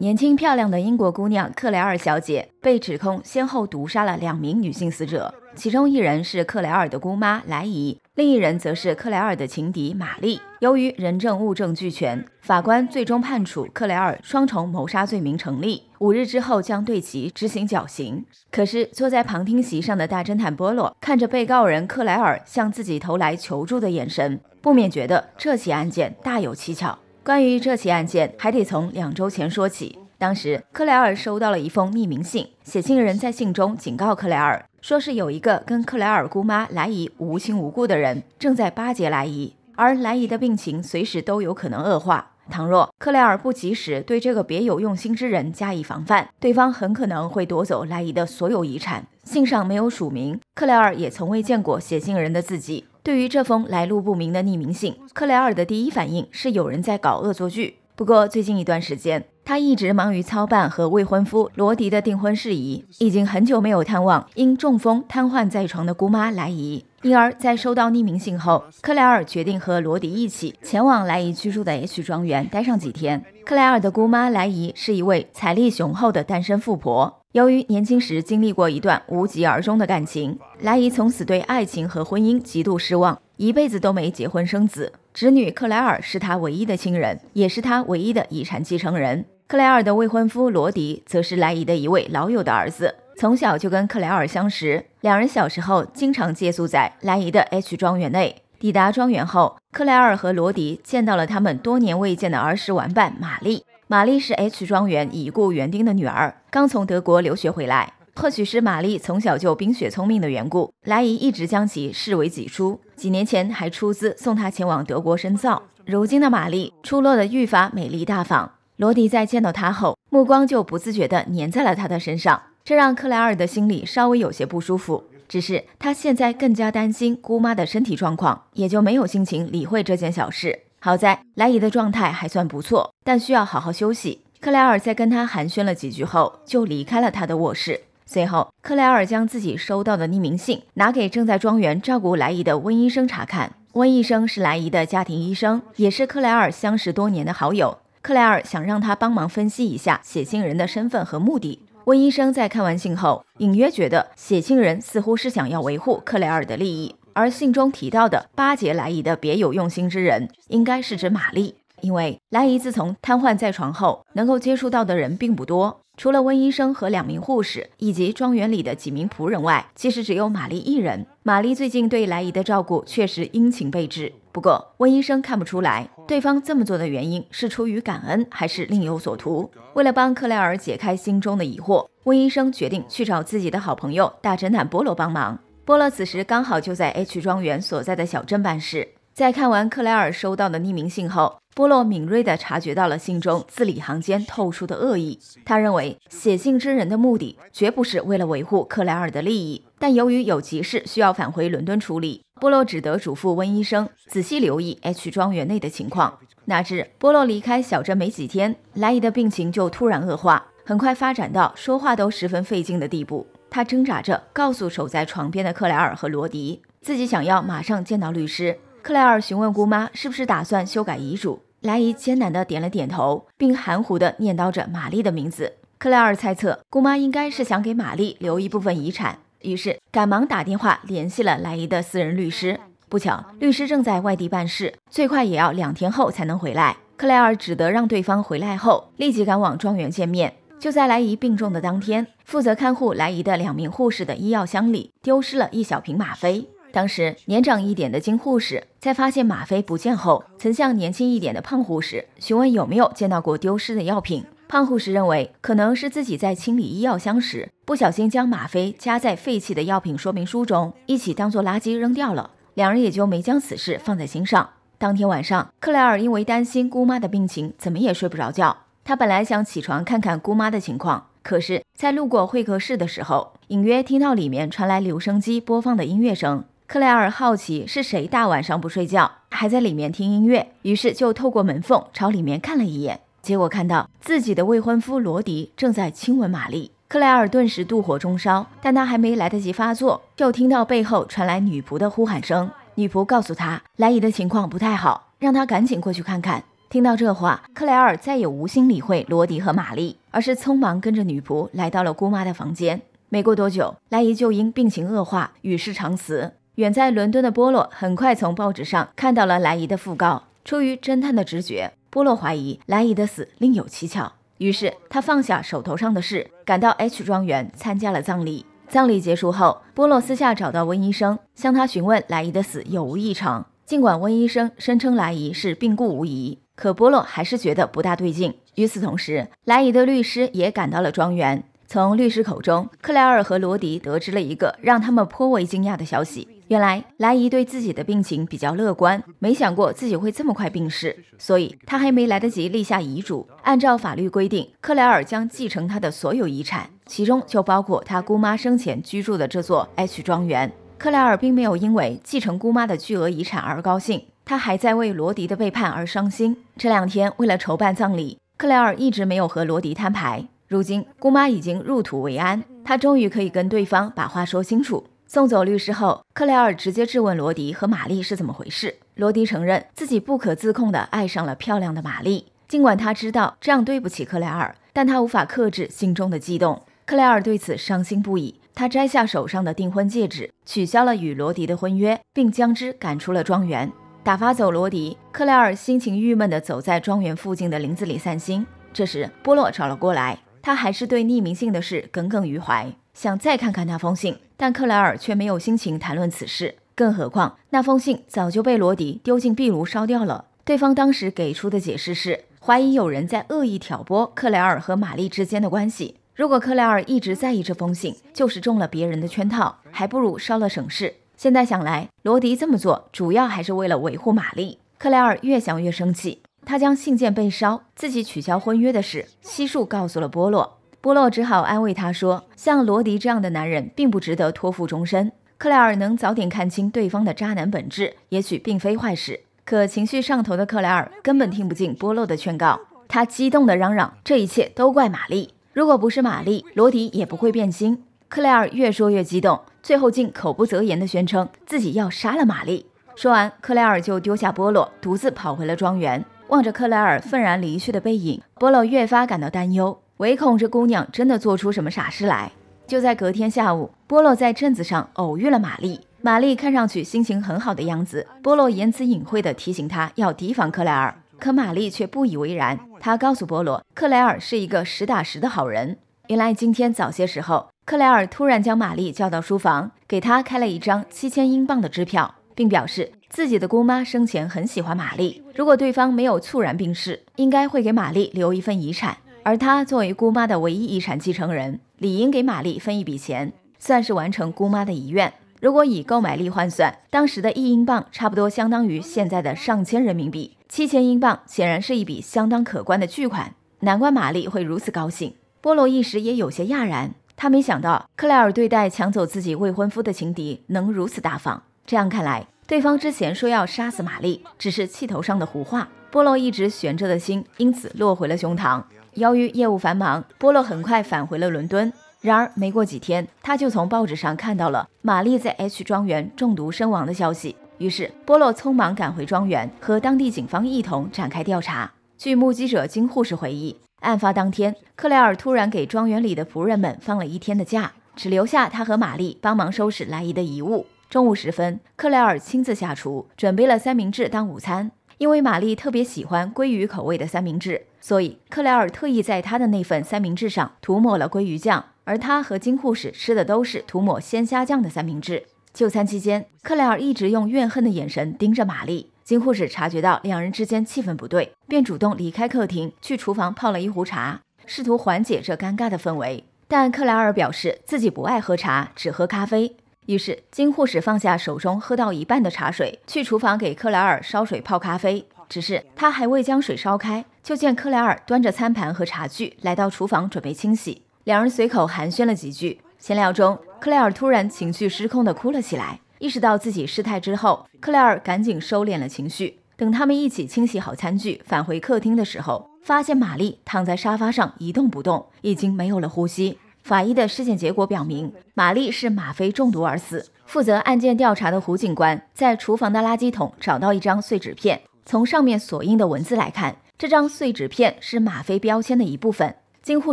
年轻漂亮的英国姑娘克莱尔小姐被指控先后毒杀了两名女性死者，其中一人是克莱尔的姑妈莱姨，另一人则是克莱尔的情敌玛丽。由于人证物证俱全，法官最终判处克莱尔双重谋杀罪名成立，五日之后将对其执行绞刑。可是，坐在旁听席上的大侦探波洛看着被告人克莱尔向自己投来求助的眼神，不免觉得这起案件大有蹊跷。关于这起案件，还得从两周前说起。当时，克莱尔收到了一封匿名信，写信人在信中警告克莱尔，说是有一个跟克莱尔姑妈莱姨无亲无故的人，正在巴结莱姨，而莱姨的病情随时都有可能恶化。倘若克莱尔不及时对这个别有用心之人加以防范，对方很可能会夺走莱姨的所有遗产。信上没有署名，克莱尔也从未见过写信人的字迹。对于这封来路不明的匿名信，克莱尔的第一反应是有人在搞恶作剧。不过最近一段时间，他一直忙于操办和未婚夫罗迪的订婚事宜，已经很久没有探望因中风瘫痪在床的姑妈莱姨。因而，在收到匿名信后，克莱尔决定和罗迪一起前往莱伊居住的 H 庄园待上几天。克莱尔的姑妈莱伊是一位财力雄厚的单身富婆。由于年轻时经历过一段无疾而终的感情，莱伊从此对爱情和婚姻极度失望，一辈子都没结婚生子。侄女克莱尔是她唯一的亲人，也是她唯一的遗产继承人。克莱尔的未婚夫罗迪则是莱伊的一位老友的儿子。从小就跟克莱尔相识，两人小时候经常借宿在莱伊的 H 庄园内。抵达庄园后，克莱尔和罗迪见到了他们多年未见的儿时玩伴玛丽。玛丽是 H 庄园已故园丁的女儿，刚从德国留学回来。或许是玛丽从小就冰雪聪明的缘故，莱伊一直将其视为己出，几年前还出资送她前往德国深造。如今的玛丽出落得愈发美丽大方，罗迪在见到她后，目光就不自觉地粘在了她的身上。这让克莱尔的心里稍微有些不舒服，只是他现在更加担心姑妈的身体状况，也就没有心情理会这件小事。好在莱姨的状态还算不错，但需要好好休息。克莱尔在跟他寒暄了几句后，就离开了他的卧室。随后，克莱尔将自己收到的匿名信拿给正在庄园照顾莱姨的温医生查看。温医生是莱姨的家庭医生，也是克莱尔相识多年的好友。克莱尔想让他帮忙分析一下写信人的身份和目的。温医生在看完信后，隐约觉得写信人似乎是想要维护克莱尔的利益，而信中提到的巴结莱姨的别有用心之人，应该是指玛丽，因为莱姨自从瘫痪在床后，能够接触到的人并不多，除了温医生和两名护士以及庄园里的几名仆人外，其实只有玛丽一人。玛丽最近对莱姨的照顾确实殷勤备至。不过，温医生看不出来对方这么做的原因是出于感恩，还是另有所图。为了帮克莱尔解开心中的疑惑，温医生决定去找自己的好朋友大侦探波罗帮忙。波罗此时刚好就在 H 庄园所在的小镇办事，在看完克莱尔收到的匿名信后。波洛敏锐地察觉到了信中字里行间透出的恶意。他认为写信之人的目的绝不是为了维护克莱尔的利益。但由于有急事需要返回伦敦处理，波洛只得嘱咐温医生仔细留意 H 庄园内的情况。哪知波洛离开小镇没几天，莱伊的病情就突然恶化，很快发展到说话都十分费劲的地步。他挣扎着告诉守在床边的克莱尔和罗迪，自己想要马上见到律师。克莱尔询问姑妈是不是打算修改遗嘱。莱姨艰难地点了点头，并含糊地念叨着玛丽的名字。克莱尔猜测姑妈应该是想给玛丽留一部分遗产，于是赶忙打电话联系了莱姨的私人律师。不巧，律师正在外地办事，最快也要两天后才能回来。克莱尔只得让对方回来后立即赶往庄园见面。就在莱姨病重的当天，负责看护莱姨的两名护士的医药箱里丢失了一小瓶吗啡。当时年长一点的金护士在发现吗啡不见后，曾向年轻一点的胖护士询问有没有见到过丢失的药品。胖护士认为可能是自己在清理医药箱时不小心将吗啡夹在废弃的药品说明书中，一起当做垃圾扔掉了。两人也就没将此事放在心上。当天晚上，克莱尔因为担心姑妈的病情，怎么也睡不着觉。他本来想起床看看姑妈的情况，可是，在路过会客室的时候，隐约听到里面传来留声机播放的音乐声。克莱尔好奇是谁大晚上不睡觉，还在里面听音乐，于是就透过门缝朝里面看了一眼，结果看到自己的未婚夫罗迪正在亲吻玛丽。克莱尔顿时妒火中烧，但他还没来得及发作，就听到背后传来女仆的呼喊声。女仆告诉他，莱姨的情况不太好，让他赶紧过去看看。听到这话，克莱尔再也无心理会罗迪和玛丽，而是匆忙跟着女仆来到了姑妈的房间。没过多久，莱姨就因病情恶化与世长辞。远在伦敦的波洛很快从报纸上看到了莱伊的讣告。出于侦探的直觉，波洛怀疑莱伊的死另有蹊跷，于是他放下手头上的事，赶到 H 庄园参加了葬礼。葬礼结束后，波洛私下找到温医生，向他询问莱伊的死有无异常。尽管温医生声称莱伊是病故无疑，可波洛还是觉得不大对劲。与此同时，莱伊的律师也赶到了庄园。从律师口中，克莱尔和罗迪得知了一个让他们颇为惊讶的消息。原来莱姨对自己的病情比较乐观，没想过自己会这么快病逝，所以他还没来得及立下遗嘱。按照法律规定，克莱尔将继承他的所有遗产，其中就包括他姑妈生前居住的这座 H 庄园。克莱尔并没有因为继承姑妈的巨额遗产而高兴，她还在为罗迪的背叛而伤心。这两天为了筹办葬礼，克莱尔一直没有和罗迪摊牌。如今姑妈已经入土为安，她终于可以跟对方把话说清楚。送走律师后，克莱尔直接质问罗迪和玛丽是怎么回事。罗迪承认自己不可自控地爱上了漂亮的玛丽，尽管他知道这样对不起克莱尔，但他无法克制心中的激动。克莱尔对此伤心不已，他摘下手上的订婚戒指，取消了与罗迪的婚约，并将之赶出了庄园，打发走罗迪。克莱尔心情郁闷地走在庄园附近的林子里散心，这时波洛找了过来，他还是对匿名信的事耿耿于怀。想再看看那封信，但克莱尔却没有心情谈论此事。更何况那封信早就被罗迪丢进壁炉烧掉了。对方当时给出的解释是，怀疑有人在恶意挑拨克莱尔和玛丽之间的关系。如果克莱尔一直在意这封信，就是中了别人的圈套，还不如烧了省事。现在想来，罗迪这么做主要还是为了维护玛丽。克莱尔越想越生气，他将信件被烧、自己取消婚约的事悉数告诉了波洛。波洛只好安慰他说：“像罗迪这样的男人，并不值得托付终身。克莱尔能早点看清对方的渣男本质，也许并非坏事。可情绪上头的克莱尔根本听不进波洛的劝告，他激动的嚷嚷：‘这一切都怪玛丽！如果不是玛丽，罗迪也不会变心。’克莱尔越说越激动，最后竟口不择言的宣称自己要杀了玛丽。说完，克莱尔就丢下波洛，独自跑回了庄园。望着克莱尔愤然离去的背影，波洛越发感到担忧。”唯恐这姑娘真的做出什么傻事来，就在隔天下午，波洛在镇子上偶遇了玛丽。玛丽看上去心情很好的样子，波洛言辞隐晦的提醒她要提防克莱尔。可玛丽却不以为然，她告诉波洛，克莱尔是一个实打实的好人。原来今天早些时候，克莱尔突然将玛丽叫到书房，给她开了一张七千英镑的支票，并表示自己的姑妈生前很喜欢玛丽，如果对方没有猝然病逝，应该会给玛丽留一份遗产。而他作为姑妈的唯一遗产继承人，理应给玛丽分一笔钱，算是完成姑妈的遗愿。如果以购买力换算，当时的一英镑差不多相当于现在的上千人民币，七千英镑显然是一笔相当可观的巨款，难怪玛丽会如此高兴。波罗一时也有些讶然，他没想到克莱尔对待抢走自己未婚夫的情敌能如此大方。这样看来，对方之前说要杀死玛丽，只是气头上的胡话。波罗一直悬着的心因此落回了胸膛。由于业务繁忙，波洛很快返回了伦敦。然而，没过几天，他就从报纸上看到了玛丽在 H 庄园中毒身亡的消息。于是，波洛匆忙赶回庄园，和当地警方一同展开调查。据目击者金护士回忆，案发当天，克莱尔突然给庄园里的仆人们放了一天的假，只留下他和玛丽帮忙收拾莱伊的遗物。中午时分，克莱尔亲自下厨，准备了三明治当午餐，因为玛丽特别喜欢鲑鱼口味的三明治。所以，克莱尔特意在他的那份三明治上涂抹了鲑鱼酱，而他和金护士吃的都是涂抹鲜虾酱的三明治。就餐期间，克莱尔一直用怨恨的眼神盯着玛丽。金护士察觉到两人之间气氛不对，便主动离开客厅，去厨房泡了一壶茶，试图缓解这尴尬的氛围。但克莱尔表示自己不爱喝茶，只喝咖啡。于是，金护士放下手中喝到一半的茶水，去厨房给克莱尔烧水泡咖啡。只是他还未将水烧开，就见克莱尔端着餐盘和茶具来到厨房准备清洗。两人随口寒暄了几句，闲聊中，克莱尔突然情绪失控的哭了起来。意识到自己失态之后，克莱尔赶紧收敛了情绪。等他们一起清洗好餐具，返回客厅的时候，发现玛丽躺在沙发上一动不动，已经没有了呼吸。法医的尸检结果表明，玛丽是吗啡中毒而死。负责案件调查的胡警官在厨房的垃圾桶找到一张碎纸片。从上面所印的文字来看，这张碎纸片是吗啡标签的一部分。金护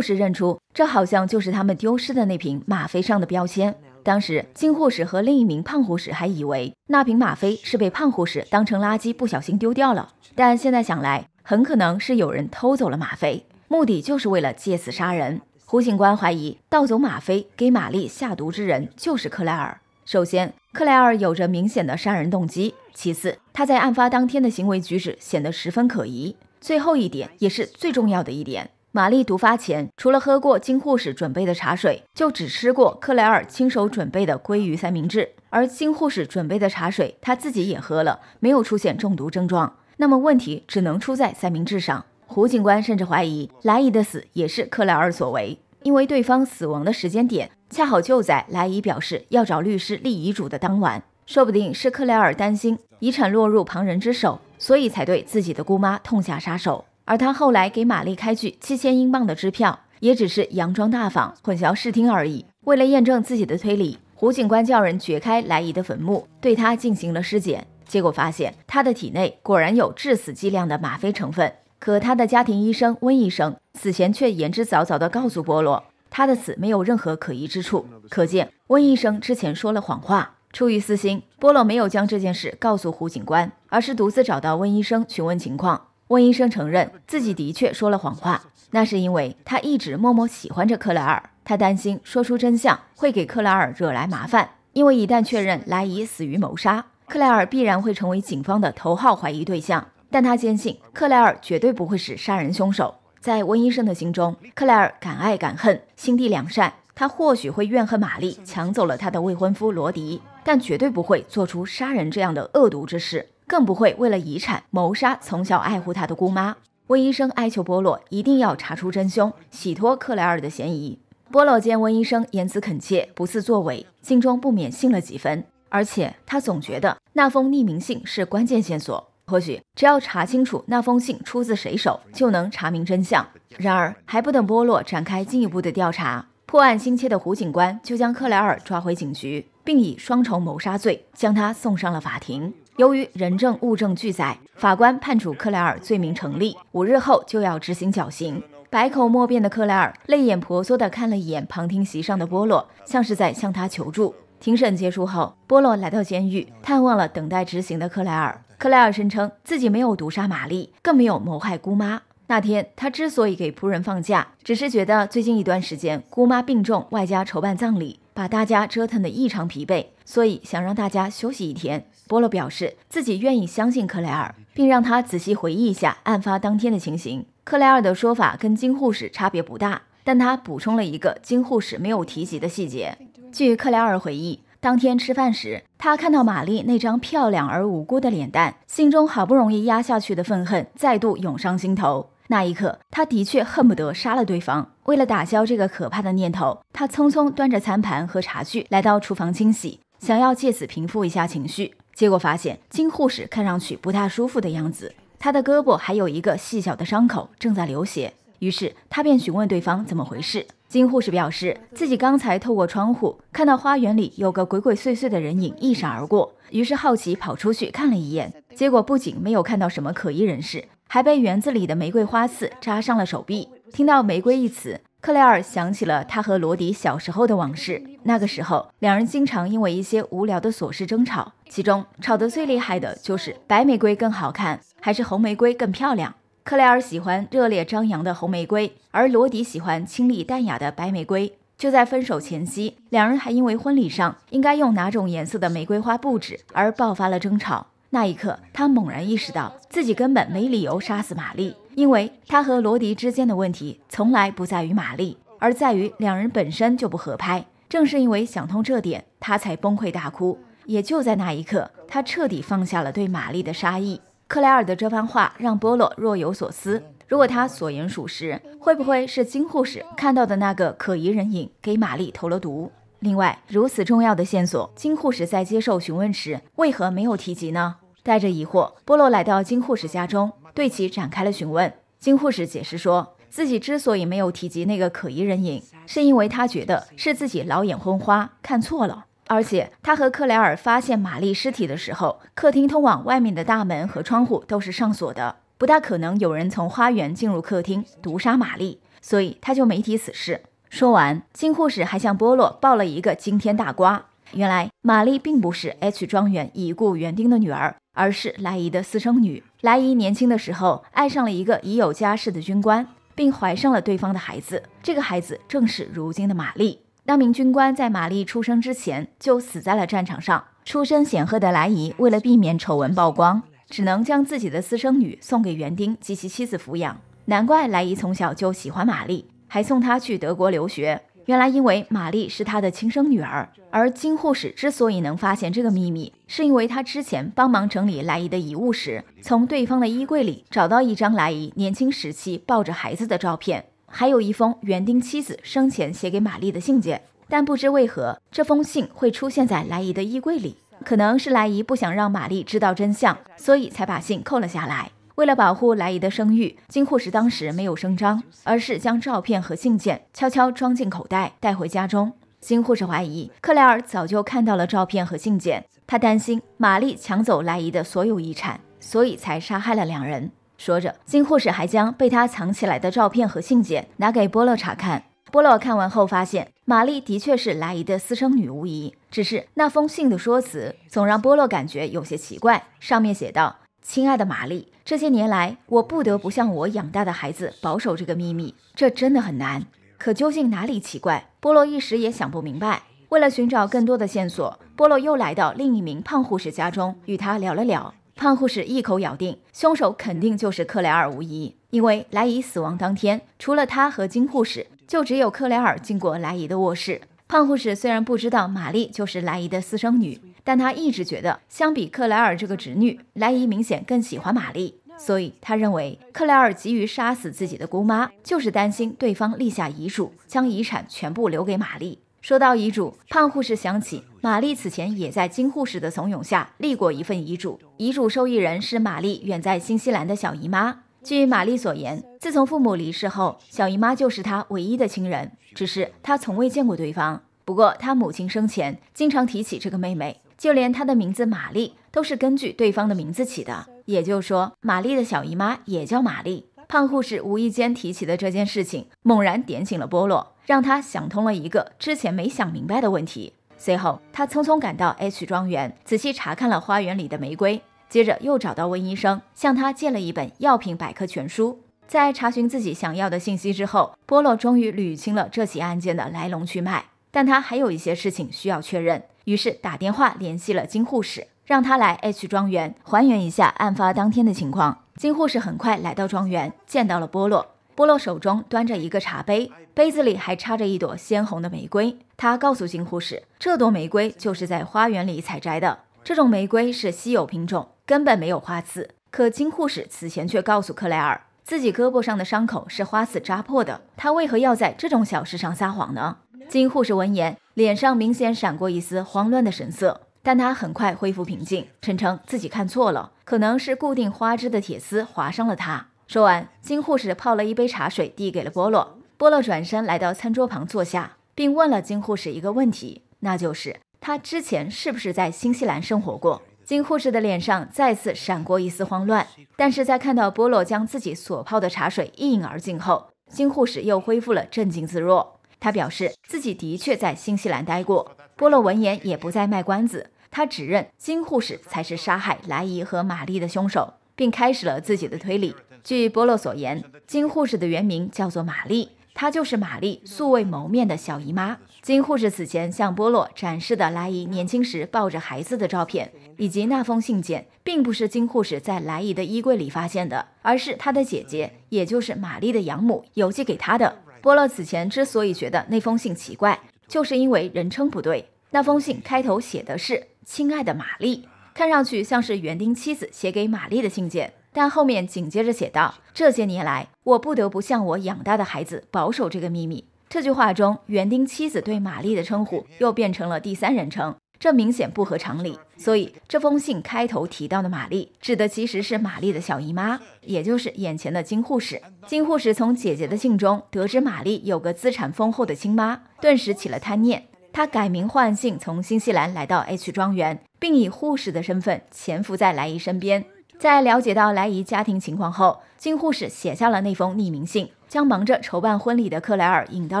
士认出，这好像就是他们丢失的那瓶吗啡上的标签。当时，金护士和另一名胖护士还以为那瓶吗啡是被胖护士当成垃圾不小心丢掉了，但现在想来，很可能是有人偷走了吗啡，目的就是为了借此杀人。胡警官怀疑，盗走吗啡给玛丽下毒之人就是克莱尔。首先，克莱尔有着明显的杀人动机；其次，他在案发当天的行为举止显得十分可疑；最后一点，也是最重要的一点，玛丽毒发前除了喝过金护士准备的茶水，就只吃过克莱尔亲手准备的鲑鱼三明治，而金护士准备的茶水他自己也喝了，没有出现中毒症状。那么问题只能出在三明治上。胡警官甚至怀疑莱伊的死也是克莱尔所为，因为对方死亡的时间点。恰好就在莱伊表示要找律师立遗嘱的当晚，说不定是克莱尔担心遗产落入旁人之手，所以才对自己的姑妈痛下杀手。而他后来给玛丽开具七千英镑的支票，也只是佯装大方，混淆视听而已。为了验证自己的推理，胡警官叫人掘开莱伊的坟墓，对他进行了尸检，结果发现他的体内果然有致死剂量的吗啡成分。可他的家庭医生温医生死前却言之凿凿地告诉波罗。他的死没有任何可疑之处，可见温医生之前说了谎话。出于私心，波洛没有将这件事告诉胡警官，而是独自找到温医生询问情况。温医生承认自己的确说了谎话，那是因为他一直默默喜欢着克莱尔，他担心说出真相会给克莱尔惹来麻烦。因为一旦确认莱伊死于谋杀，克莱尔必然会成为警方的头号怀疑对象。但他坚信克莱尔绝对不会是杀人凶手。在温医生的心中，克莱尔敢爱敢恨，心地良善。他或许会怨恨玛丽抢走了他的未婚夫罗迪，但绝对不会做出杀人这样的恶毒之事，更不会为了遗产谋杀从小爱护他的姑妈。温医生哀求波洛一定要查出真凶，洗脱克莱尔的嫌疑。波洛见温医生言辞恳切，不自作伪，心中不免信了几分。而且他总觉得那封匿名信是关键线索。或许只要查清楚那封信出自谁手，就能查明真相。然而还不等波洛展开进一步的调查，破案心切的胡警官就将克莱尔抓回警局，并以双重谋杀罪将他送上了法庭。由于人证物证俱在，法官判处克莱尔罪名成立，五日后就要执行绞刑。百口莫辩的克莱尔泪眼婆娑地看了一眼旁听席上的波洛，像是在向他求助。庭审结束后，波洛来到监狱探望了等待执行的克莱尔。克莱尔声称自己没有毒杀玛丽，更没有谋害姑妈。那天他之所以给仆人放假，只是觉得最近一段时间姑妈病重，外加筹办葬礼，把大家折腾得异常疲惫，所以想让大家休息一天。波洛表示自己愿意相信克莱尔，并让他仔细回忆一下案发当天的情形。克莱尔的说法跟金护士差别不大，但他补充了一个金护士没有提及的细节。据克莱尔回忆，当天吃饭时，他看到玛丽那张漂亮而无辜的脸蛋，心中好不容易压下去的愤恨再度涌上心头。那一刻，他的确恨不得杀了对方。为了打消这个可怕的念头，他匆匆端着餐盘和茶具来到厨房清洗，想要借此平复一下情绪。结果发现金护士看上去不太舒服的样子，他的胳膊还有一个细小的伤口正在流血。于是他便询问对方怎么回事。金护士表示，自己刚才透过窗户看到花园里有个鬼鬼祟祟的人影一闪而过，于是好奇跑出去看了一眼，结果不仅没有看到什么可疑人士，还被园子里的玫瑰花刺扎伤了手臂。听到“玫瑰”一词，克莱尔想起了他和罗迪小时候的往事。那个时候，两人经常因为一些无聊的琐事争吵，其中吵得最厉害的就是白玫瑰更好看，还是红玫瑰更漂亮。克莱尔喜欢热烈张扬的红玫瑰，而罗迪喜欢清丽淡雅的白玫瑰。就在分手前夕，两人还因为婚礼上应该用哪种颜色的玫瑰花布置而爆发了争吵。那一刻，他猛然意识到自己根本没理由杀死玛丽，因为他和罗迪之间的问题从来不在于玛丽，而在于两人本身就不合拍。正是因为想通这点，他才崩溃大哭。也就在那一刻，他彻底放下了对玛丽的杀意。彻底放下了对玛丽的杀意。克莱尔的这番话让波洛若有所思。如果他所言属实，会不会是金护士看到的那个可疑人影给玛丽投了毒？另外，如此重要的线索，金护士在接受询问时为何没有提及呢？带着疑惑，波洛来到金护士家中，对其展开了询问。金护士解释说，自己之所以没有提及那个可疑人影，是因为他觉得是自己老眼昏花，看错了。而且他和克莱尔发现玛丽尸体的时候，客厅通往外面的大门和窗户都是上锁的，不大可能有人从花园进入客厅毒杀玛丽，所以他就没提此事。说完，金护士还向波洛报了一个惊天大瓜：原来玛丽并不是 H 庄园已故园丁的女儿，而是莱伊的私生女。莱伊年轻的时候爱上了一个已有家室的军官，并怀上了对方的孩子，这个孩子正是如今的玛丽。那名军官在玛丽出生之前就死在了战场上。出身显赫的莱伊为了避免丑闻曝光，只能将自己的私生女送给园丁及其妻子抚养。难怪莱伊从小就喜欢玛丽，还送她去德国留学。原来，因为玛丽是他的亲生女儿。而金护士之所以能发现这个秘密，是因为她之前帮忙整理莱伊的遗物时，从对方的衣柜里找到一张莱伊年轻时期抱着孩子的照片。还有一封园丁妻子生前写给玛丽的信件，但不知为何这封信会出现在莱姨的衣柜里？可能是莱姨不想让玛丽知道真相，所以才把信扣了下来。为了保护莱姨的声誉，金护士当时没有声张，而是将照片和信件悄悄装进口袋带回家中。金护士怀疑克莱尔早就看到了照片和信件，他担心玛丽抢走莱姨的所有遗产，所以才杀害了两人。说着，金护士还将被她藏起来的照片和信件拿给波洛查看。波洛看完后发现，玛丽的确是莱伊的私生女无疑。只是那封信的说辞总让波洛感觉有些奇怪。上面写道：“亲爱的玛丽，这些年来，我不得不向我养大的孩子保守这个秘密，这真的很难。可究竟哪里奇怪？波洛一时也想不明白。为了寻找更多的线索，波洛又来到另一名胖护士家中，与他聊了聊。”胖护士一口咬定，凶手肯定就是克莱尔无疑，因为莱伊死亡当天，除了她和金护士，就只有克莱尔进过莱伊的卧室。胖护士虽然不知道玛丽就是莱伊的私生女，但她一直觉得，相比克莱尔这个侄女，莱伊明显更喜欢玛丽，所以她认为，克莱尔急于杀死自己的姑妈，就是担心对方立下遗嘱，将遗产全部留给玛丽。说到遗嘱，胖护士想起玛丽此前也在金护士的怂恿下立过一份遗嘱，遗嘱受益人是玛丽远在新西兰的小姨妈。据玛丽所言，自从父母离世后，小姨妈就是她唯一的亲人，只是她从未见过对方。不过她母亲生前经常提起这个妹妹，就连她的名字玛丽都是根据对方的名字起的，也就是说，玛丽的小姨妈也叫玛丽。胖护士无意间提起的这件事情，猛然点醒了波洛，让他想通了一个之前没想明白的问题。随后，他匆匆赶到 H 庄园，仔细查看了花园里的玫瑰，接着又找到温医生，向他借了一本药品百科全书，在查询自己想要的信息之后，波洛终于捋清了这起案件的来龙去脉。但他还有一些事情需要确认，于是打电话联系了金护士，让他来 H 庄园还原一下案发当天的情况。金护士很快来到庄园，见到了波洛。波洛手中端着一个茶杯，杯子里还插着一朵鲜红的玫瑰。他告诉金护士，这朵玫瑰就是在花园里采摘的。这种玫瑰是稀有品种，根本没有花刺。可金护士此前却告诉克莱尔，自己胳膊上的伤口是花刺扎破的。他为何要在这种小事上撒谎呢？金护士闻言，脸上明显闪过一丝慌乱的神色。但他很快恢复平静，声称自己看错了，可能是固定花枝的铁丝划伤了他。说完，金护士泡了一杯茶水，递给了波洛。波洛转身来到餐桌旁坐下，并问了金护士一个问题，那就是他之前是不是在新西兰生活过？金护士的脸上再次闪过一丝慌乱，但是在看到波洛将自己所泡的茶水一饮而尽后，金护士又恢复了镇静自若。他表示自己的确在新西兰待过。波洛闻言也不再卖关子。他指认金护士才是杀害莱伊和玛丽的凶手，并开始了自己的推理。据波洛所言，金护士的原名叫做玛丽，她就是玛丽素未谋面的小姨妈。金护士此前向波洛展示的莱伊年轻时抱着孩子的照片，以及那封信件，并不是金护士在莱伊的衣柜里发现的，而是她的姐姐，也就是玛丽的养母邮寄给她的。波洛此前之所以觉得那封信奇怪，就是因为人称不对。那封信开头写的是。亲爱的玛丽，看上去像是园丁妻子写给玛丽的信件，但后面紧接着写道：“这些年来，我不得不向我养大的孩子保守这个秘密。”这句话中，园丁妻子对玛丽的称呼又变成了第三人称，这明显不合常理。所以，这封信开头提到的玛丽，指的其实是玛丽的小姨妈，也就是眼前的金护士。金护士从姐姐的信中得知玛丽有个资产丰厚的亲妈，顿时起了贪念。他改名换姓，从新西兰来到 H 庄园，并以护士的身份潜伏在莱姨身边。在了解到莱姨家庭情况后，金护士写下了那封匿名信，将忙着筹办婚礼的克莱尔引到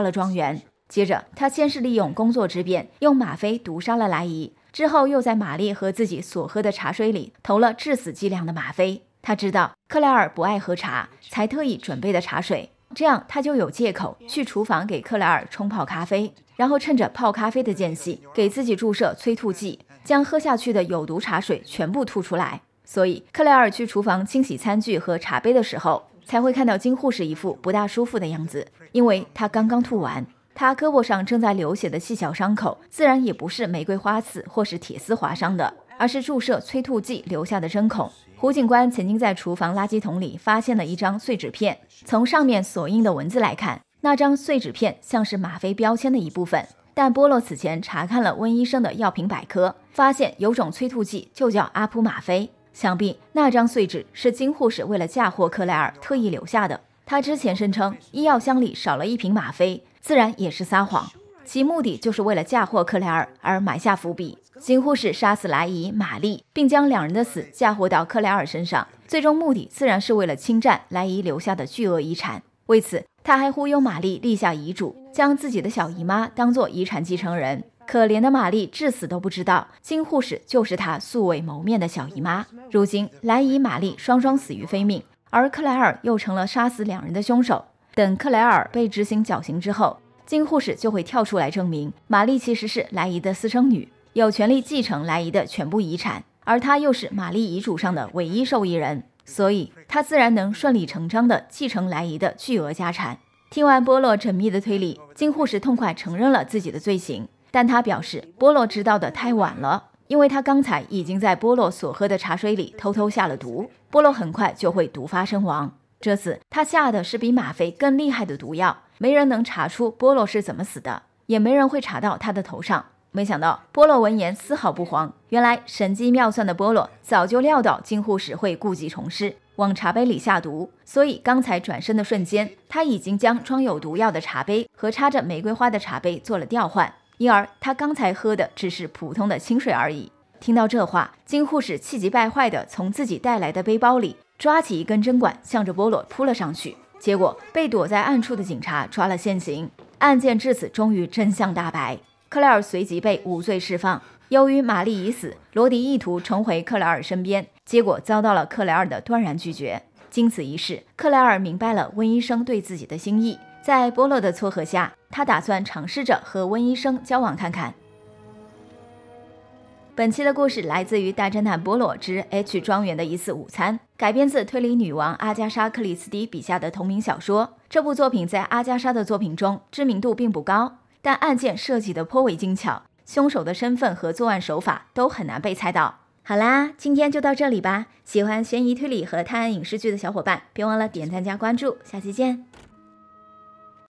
了庄园。接着，他先是利用工作之便，用吗啡毒杀了莱姨，之后又在玛丽和自己所喝的茶水里投了致死剂量的吗啡。他知道克莱尔不爱喝茶，才特意准备的茶水。这样，他就有借口去厨房给克莱尔冲泡咖啡，然后趁着泡咖啡的间隙给自己注射催吐剂，将喝下去的有毒茶水全部吐出来。所以，克莱尔去厨房清洗餐具和茶杯的时候，才会看到金护士一副不大舒服的样子，因为她刚刚吐完，她胳膊上正在流血的细小伤口，自然也不是玫瑰花刺或是铁丝划伤的。而是注射催吐剂留下的针孔。胡警官曾经在厨房垃圾桶里发现了一张碎纸片，从上面所印的文字来看，那张碎纸片像是吗啡标签的一部分。但波洛此前查看了温医生的药品百科，发现有种催吐剂就叫阿普吗啡。想必那张碎纸是金护士为了嫁祸克莱尔特意留下的。他之前声称医药箱里少了一瓶吗啡，自然也是撒谎。其目的就是为了嫁祸克莱尔而埋下伏笔。金护士杀死莱伊、玛丽，并将两人的死嫁祸到克莱尔身上，最终目的自然是为了侵占莱伊留下的巨额遗产。为此，他还忽悠玛丽立下遗嘱，将自己的小姨妈当做遗产继承人。可怜的玛丽至死都不知道金护士就是她素未谋面的小姨妈。如今，莱伊、玛丽双双死于非命，而克莱尔又成了杀死两人的凶手。等克莱尔被执行绞刑之后。金护士就会跳出来证明，玛丽其实是莱伊的私生女，有权利继承莱伊的全部遗产，而她又是玛丽遗嘱上的唯一受益人，所以她自然能顺理成章地继承莱伊的巨额家产。听完波洛缜密的推理，金护士痛快承认了自己的罪行，但他表示波洛知道的太晚了，因为他刚才已经在波洛所喝的茶水里偷偷下了毒，波洛很快就会毒发身亡。这次他下的是比吗啡更厉害的毒药，没人能查出波洛是怎么死的，也没人会查到他的头上。没想到波洛闻言丝毫不慌，原来神机妙算的波洛早就料到金护士会故技重施，往茶杯里下毒，所以刚才转身的瞬间，他已经将装有毒药的茶杯和插着玫瑰花的茶杯做了调换，因而他刚才喝的只是普通的清水而已。听到这话，金护士气急败坏的从自己带来的背包里。抓起一根针管，向着波洛扑了上去，结果被躲在暗处的警察抓了现行。案件至此，终于真相大白。克莱尔随即被无罪释放。由于玛丽已死，罗迪意图重回克莱尔身边，结果遭到了克莱尔的断然拒绝。经此一事，克莱尔明白了温医生对自己的心意。在波洛的撮合下，他打算尝试着和温医生交往看看。本期的故事来自于《大侦探波洛之 H 庄园的一次午餐》，改编自推理女王阿加莎·克里斯蒂笔下的同名小说。这部作品在阿加莎的作品中知名度并不高，但案件设计得颇为精巧，凶手的身份和作案手法都很难被猜到。好啦，今天就到这里吧。喜欢悬疑推理和探案影视剧的小伙伴，别忘了点赞加关注，下期见。